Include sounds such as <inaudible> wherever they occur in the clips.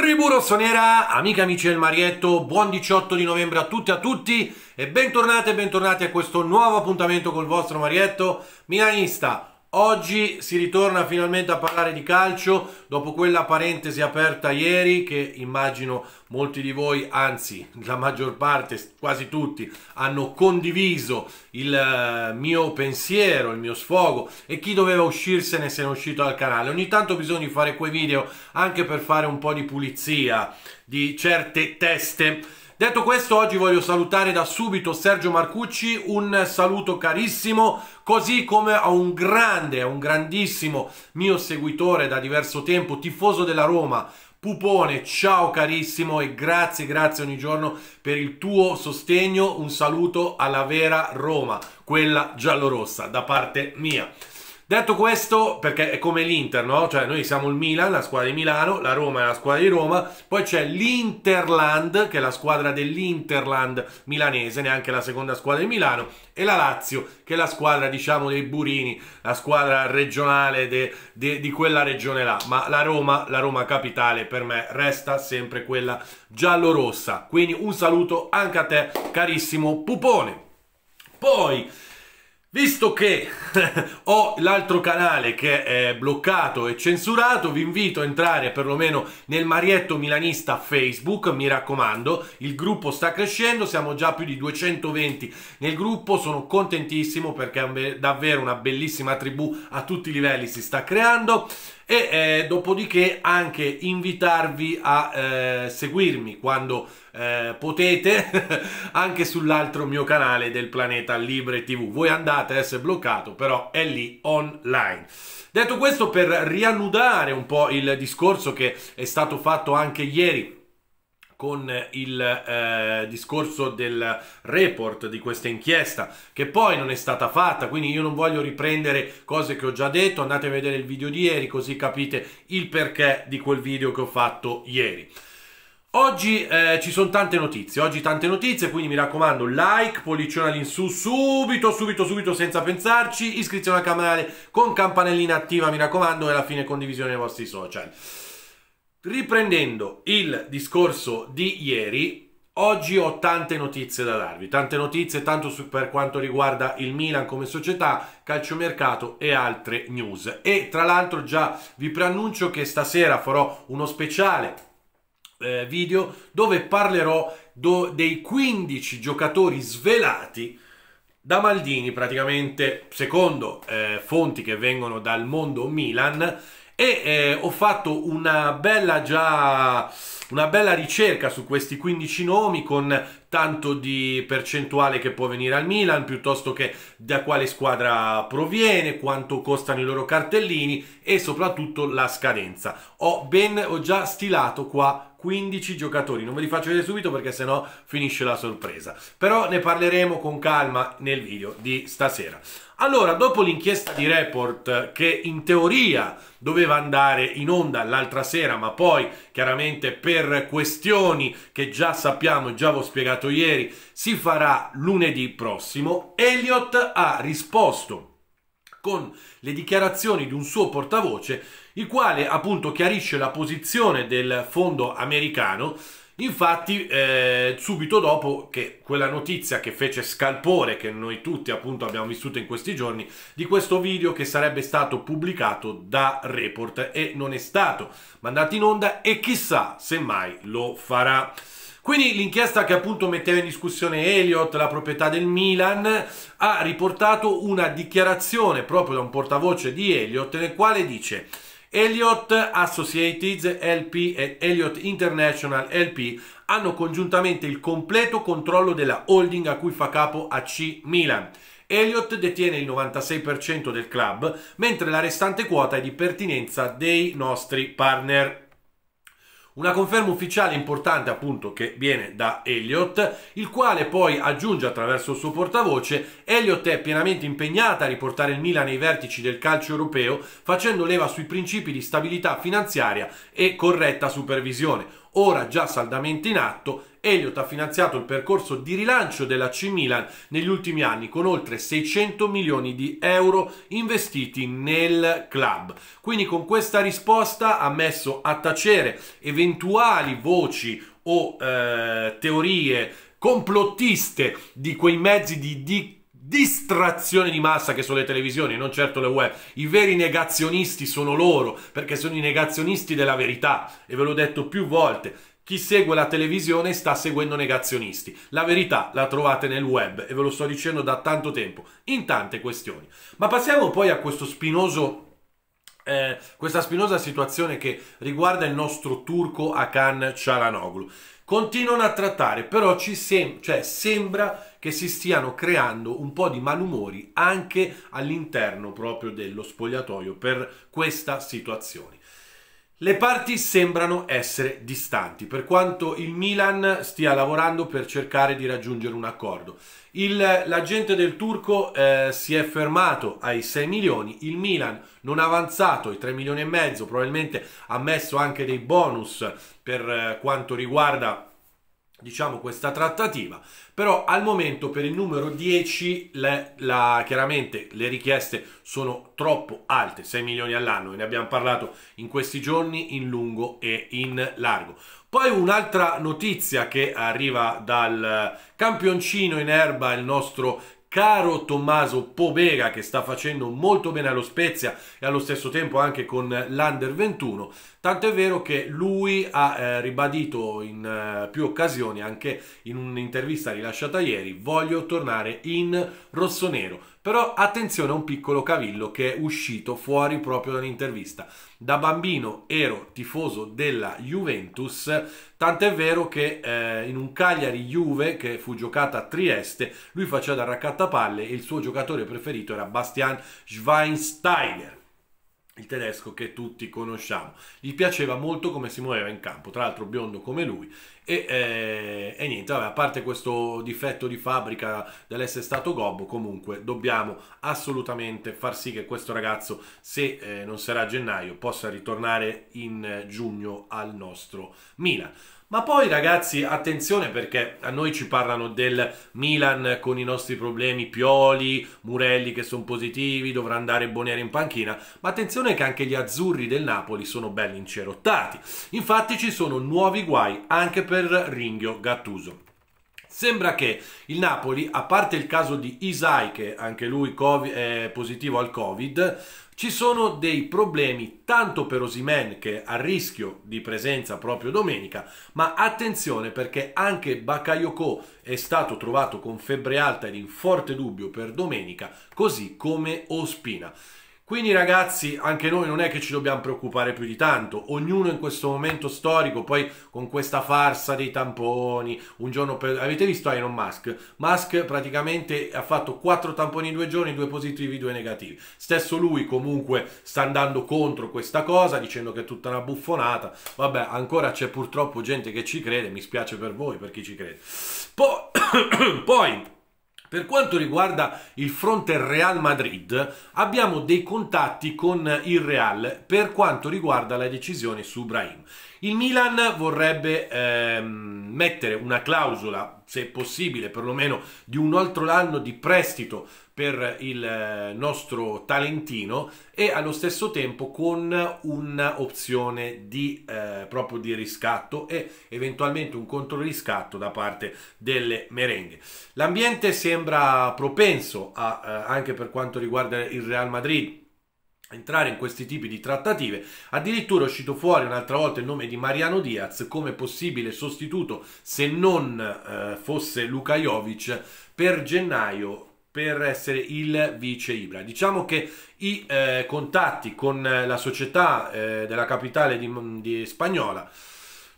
Tribù Rossonera, amiche amici del Marietto, buon 18 di novembre a tutti e a tutti e bentornate e bentornati a questo nuovo appuntamento col vostro Marietto milanista. Oggi si ritorna finalmente a parlare di calcio dopo quella parentesi aperta ieri che immagino molti di voi, anzi la maggior parte, quasi tutti, hanno condiviso il eh, mio pensiero, il mio sfogo e chi doveva uscirsene se ne è uscito dal canale. Ogni tanto bisogna fare quei video anche per fare un po' di pulizia di certe teste Detto questo, oggi voglio salutare da subito Sergio Marcucci, un saluto carissimo, così come a un grande, a un grandissimo mio seguitore da diverso tempo, tifoso della Roma, Pupone, ciao carissimo e grazie, grazie ogni giorno per il tuo sostegno. Un saluto alla vera Roma, quella giallorossa, da parte mia. Detto questo, perché è come l'Inter, no? Cioè noi siamo il Milan, la squadra di Milano, la Roma è la squadra di Roma, poi c'è l'Interland, che è la squadra dell'Interland milanese, neanche la seconda squadra di Milano, e la Lazio, che è la squadra, diciamo, dei Burini, la squadra regionale de, de, di quella regione là. Ma la Roma, la Roma capitale, per me resta sempre quella giallorossa. Quindi un saluto anche a te, carissimo Pupone. Poi... Visto che <laughs> ho l'altro canale che è bloccato e censurato, vi invito a entrare perlomeno nel Marietto Milanista Facebook, mi raccomando, il gruppo sta crescendo, siamo già più di 220 nel gruppo, sono contentissimo perché è davvero una bellissima tribù a tutti i livelli si sta creando e eh, dopodiché anche invitarvi a eh, seguirmi quando eh, potete <laughs> anche sull'altro mio canale del Planeta Libre TV. Voi andate a essere bloccato, però è lì online. Detto questo, per riannudare un po' il discorso che è stato fatto anche ieri con il eh, discorso del report di questa inchiesta che poi non è stata fatta quindi io non voglio riprendere cose che ho già detto andate a vedere il video di ieri così capite il perché di quel video che ho fatto ieri Oggi eh, ci sono tante notizie, oggi tante notizie, quindi mi raccomando like, pollicione all'insù subito, subito, subito senza pensarci, iscrizione al canale con campanellina attiva mi raccomando e alla fine condivisione nei vostri social. Riprendendo il discorso di ieri, oggi ho tante notizie da darvi, tante notizie tanto su, per quanto riguarda il Milan come società, calciomercato e altre news. E tra l'altro già vi preannuncio che stasera farò uno speciale eh, video dove parlerò do, dei 15 giocatori svelati da Maldini praticamente, secondo eh, fonti che vengono dal mondo Milan, e eh, ho fatto una bella già una bella ricerca su questi 15 nomi con tanto di percentuale che può venire al Milan piuttosto che da quale squadra proviene, quanto costano i loro cartellini e soprattutto la scadenza. Ho ben ho già stilato qua 15 giocatori. Non ve li faccio vedere subito perché sennò finisce la sorpresa. Però ne parleremo con calma nel video di stasera. Allora, dopo l'inchiesta di report che in teoria doveva andare in onda l'altra sera, ma poi chiaramente per questioni che già sappiamo, già vi ho spiegato ieri, si farà lunedì prossimo, Elliot ha risposto con le dichiarazioni di un suo portavoce il quale appunto chiarisce la posizione del fondo americano Infatti, eh, subito dopo che quella notizia che fece scalpore, che noi tutti appunto abbiamo vissuto in questi giorni, di questo video che sarebbe stato pubblicato da Report e non è stato mandato in onda e chissà se mai lo farà. Quindi l'inchiesta che appunto metteva in discussione Elliot, la proprietà del Milan, ha riportato una dichiarazione proprio da un portavoce di Elliot nel quale dice Elliott Associates LP e Elliott International LP hanno congiuntamente il completo controllo della holding a cui fa capo AC Milan. Elliott detiene il 96% del club, mentre la restante quota è di pertinenza dei nostri partner. Una conferma ufficiale importante appunto che viene da Elliott, il quale poi aggiunge attraverso il suo portavoce Elliott è pienamente impegnata a riportare il Milan ai vertici del calcio europeo facendo leva sui principi di stabilità finanziaria e corretta supervisione ora già saldamente in atto, Elliott ha finanziato il percorso di rilancio della C Milan negli ultimi anni con oltre 600 milioni di euro investiti nel club. Quindi con questa risposta ha messo a tacere eventuali voci o eh, teorie complottiste di quei mezzi di, di distrazione di massa che sono le televisioni, non certo le web. I veri negazionisti sono loro, perché sono i negazionisti della verità, e ve l'ho detto più volte. Chi segue la televisione sta seguendo negazionisti. La verità la trovate nel web e ve lo sto dicendo da tanto tempo, in tante questioni. Ma passiamo poi a questo spinoso eh, questa spinosa situazione che riguarda il nostro turco Akan Cialanoglu. Continuano a trattare, però ci sem cioè, sembra che si stiano creando un po' di malumori anche all'interno proprio dello spogliatoio per questa situazione. Le parti sembrano essere distanti, per quanto il Milan stia lavorando per cercare di raggiungere un accordo. l'agente del Turco eh, si è fermato ai 6 milioni, il Milan non ha avanzato i 3 milioni e mezzo, probabilmente ha messo anche dei bonus per eh, quanto riguarda diciamo questa trattativa però al momento per il numero 10 le, la, chiaramente le richieste sono troppo alte 6 milioni all'anno ne abbiamo parlato in questi giorni in lungo e in largo poi un'altra notizia che arriva dal campioncino in erba il nostro caro Tommaso Povega che sta facendo molto bene allo Spezia e allo stesso tempo anche con l'Under 21, tanto è vero che lui ha eh, ribadito in eh, più occasioni anche in un'intervista rilasciata ieri, voglio tornare in rossonero però attenzione a un piccolo cavillo che è uscito fuori proprio dall'intervista. Da bambino ero tifoso della Juventus, tant'è vero che eh, in un Cagliari Juve che fu giocata a Trieste, lui faceva da raccattapalle e il suo giocatore preferito era Bastian Schweinsteiger il tedesco che tutti conosciamo. Gli piaceva molto come si muoveva in campo, tra l'altro biondo come lui. E, eh, e niente, vabbè, a parte questo difetto di fabbrica dell'essere stato gobbo, comunque dobbiamo assolutamente far sì che questo ragazzo, se eh, non sarà a gennaio, possa ritornare in eh, giugno al nostro Milan. Ma poi ragazzi, attenzione perché a noi ci parlano del Milan con i nostri problemi, Pioli, Murelli che sono positivi, dovrà andare Bonera in panchina, ma attenzione che anche gli azzurri del Napoli sono belli incerottati. Infatti ci sono nuovi guai anche per Ringhio Gattuso. Sembra che il Napoli, a parte il caso di Isai, che anche lui è positivo al Covid, ci sono dei problemi tanto per Osimen che è a rischio di presenza proprio domenica, ma attenzione perché anche Bakayoko è stato trovato con febbre alta ed in forte dubbio per domenica, così come Ospina. Quindi ragazzi, anche noi non è che ci dobbiamo preoccupare più di tanto, ognuno in questo momento storico, poi con questa farsa dei tamponi, un giorno per... Avete visto Iron Musk? Musk praticamente ha fatto quattro tamponi in due giorni, due positivi, due negativi. Stesso lui comunque sta andando contro questa cosa, dicendo che è tutta una buffonata. Vabbè, ancora c'è purtroppo gente che ci crede, mi spiace per voi, per chi ci crede. Po <coughs> poi... Per quanto riguarda il fronte Real Madrid, abbiamo dei contatti con il Real per quanto riguarda la decisione su Brahim. Il Milan vorrebbe ehm, mettere una clausola, se possibile perlomeno, di un altro anno di prestito per il eh, nostro talentino e allo stesso tempo con un'opzione di, eh, proprio di riscatto e eventualmente un controriscatto da parte delle merenghe. L'ambiente sembra propenso a, eh, anche per quanto riguarda il Real Madrid entrare in questi tipi di trattative. Addirittura è uscito fuori un'altra volta il nome di Mariano Diaz come possibile sostituto, se non eh, fosse Luka Jovic, per gennaio per essere il vice Ibra. Diciamo che i eh, contatti con la società eh, della capitale di, di spagnola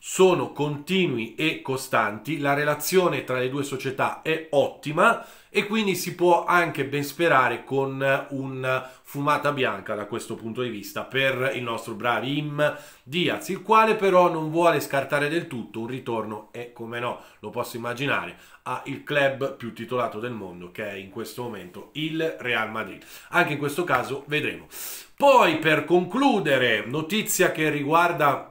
sono continui e costanti, la relazione tra le due società è ottima e quindi si può anche ben sperare con una fumata bianca da questo punto di vista per il nostro Bravim Diaz, il quale però non vuole scartare del tutto un ritorno e come no, lo posso immaginare, il club più titolato del mondo che è in questo momento il Real Madrid. Anche in questo caso vedremo. Poi per concludere, notizia che riguarda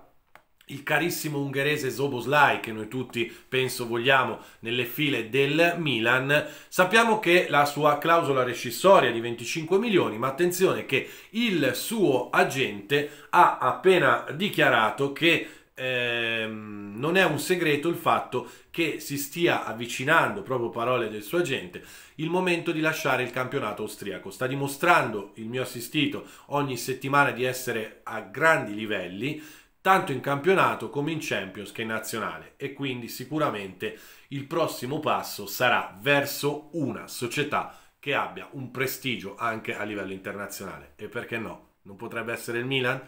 il carissimo ungherese Zoboslai, che noi tutti penso vogliamo nelle file del Milan, sappiamo che la sua clausola rescissoria di 25 milioni, ma attenzione che il suo agente ha appena dichiarato che eh, non è un segreto il fatto che si stia avvicinando, proprio parole del suo agente, il momento di lasciare il campionato austriaco. Sta dimostrando il mio assistito ogni settimana di essere a grandi livelli, tanto in campionato come in Champions che in nazionale e quindi sicuramente il prossimo passo sarà verso una società che abbia un prestigio anche a livello internazionale e perché no, non potrebbe essere il Milan?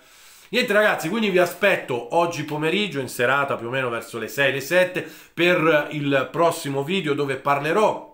Niente ragazzi, quindi vi aspetto oggi pomeriggio, in serata più o meno verso le 6, le 7, per il prossimo video dove parlerò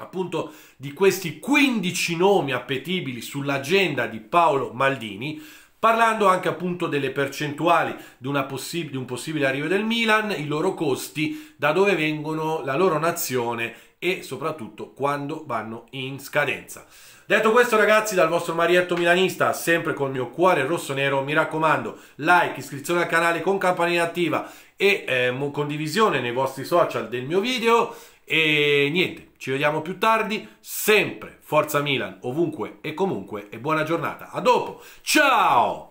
appunto di questi 15 nomi appetibili sull'agenda di Paolo Maldini Parlando anche appunto delle percentuali di, possib di un possibile arrivo del Milan, i loro costi, da dove vengono, la loro nazione e soprattutto quando vanno in scadenza. Detto questo ragazzi dal vostro Marietto Milanista, sempre col mio cuore rosso-nero, mi raccomando like, iscrizione al canale con campanella attiva e eh, condivisione nei vostri social del mio video e niente, ci vediamo più tardi, sempre Forza Milan, ovunque e comunque, e buona giornata. A dopo, ciao!